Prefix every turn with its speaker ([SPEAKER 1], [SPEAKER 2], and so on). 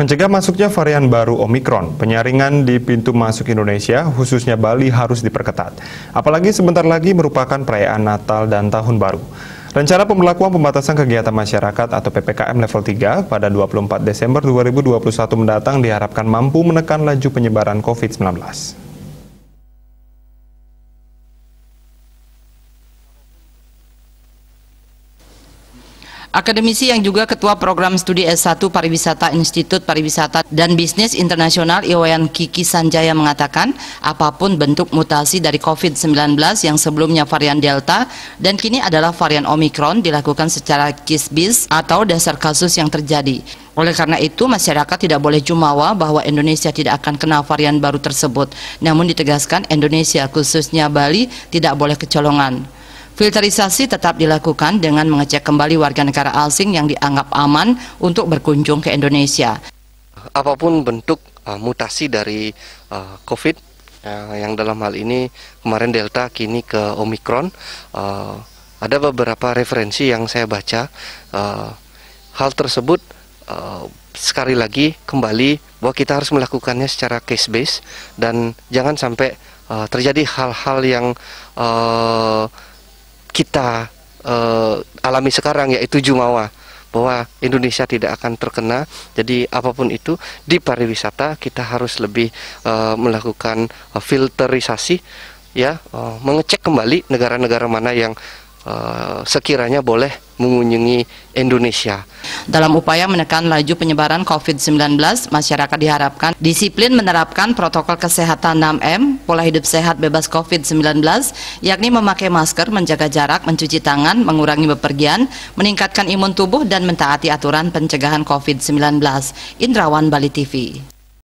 [SPEAKER 1] Mencegah masuknya varian baru Omikron, penyaringan di pintu masuk Indonesia, khususnya Bali, harus diperketat. Apalagi sebentar lagi merupakan perayaan Natal dan Tahun Baru. Rencana pemberlakuan pembatasan kegiatan masyarakat atau PPKM level 3 pada 24 Desember 2021 mendatang diharapkan mampu menekan laju penyebaran COVID-19.
[SPEAKER 2] Akademisi yang juga Ketua Program Studi S1 Pariwisata Institut Pariwisata dan Bisnis Internasional Iwayan Kiki Sanjaya mengatakan, apapun bentuk mutasi dari COVID-19 yang sebelumnya varian Delta dan kini adalah varian Omikron dilakukan secara kisbis atau dasar kasus yang terjadi. Oleh karena itu, masyarakat tidak boleh jumawa bahwa Indonesia tidak akan kena varian baru tersebut. Namun ditegaskan Indonesia, khususnya Bali, tidak boleh kecolongan. Filterisasi tetap dilakukan dengan mengecek kembali warga negara asing yang dianggap aman untuk berkunjung ke Indonesia.
[SPEAKER 3] Apapun bentuk uh, mutasi dari uh, COVID uh, yang dalam hal ini kemarin Delta kini ke Omikron, uh, ada beberapa referensi yang saya baca. Uh, hal tersebut uh, sekali lagi kembali bahwa kita harus melakukannya secara case base dan jangan sampai uh, terjadi hal-hal yang uh, kita uh, alami sekarang yaitu jumawa bahwa Indonesia tidak akan terkena. Jadi apapun itu di pariwisata kita harus lebih uh, melakukan uh, filterisasi ya, uh, mengecek kembali negara-negara mana yang uh,
[SPEAKER 2] sekiranya boleh mengunjungi Indonesia. Dalam upaya menekan laju penyebaran COVID-19, masyarakat diharapkan disiplin menerapkan protokol kesehatan 6M, pola hidup sehat bebas COVID-19, yakni memakai masker, menjaga jarak, mencuci tangan, mengurangi bepergian, meningkatkan imun tubuh, dan mentaati aturan pencegahan COVID-19. Indrawan Bali TV.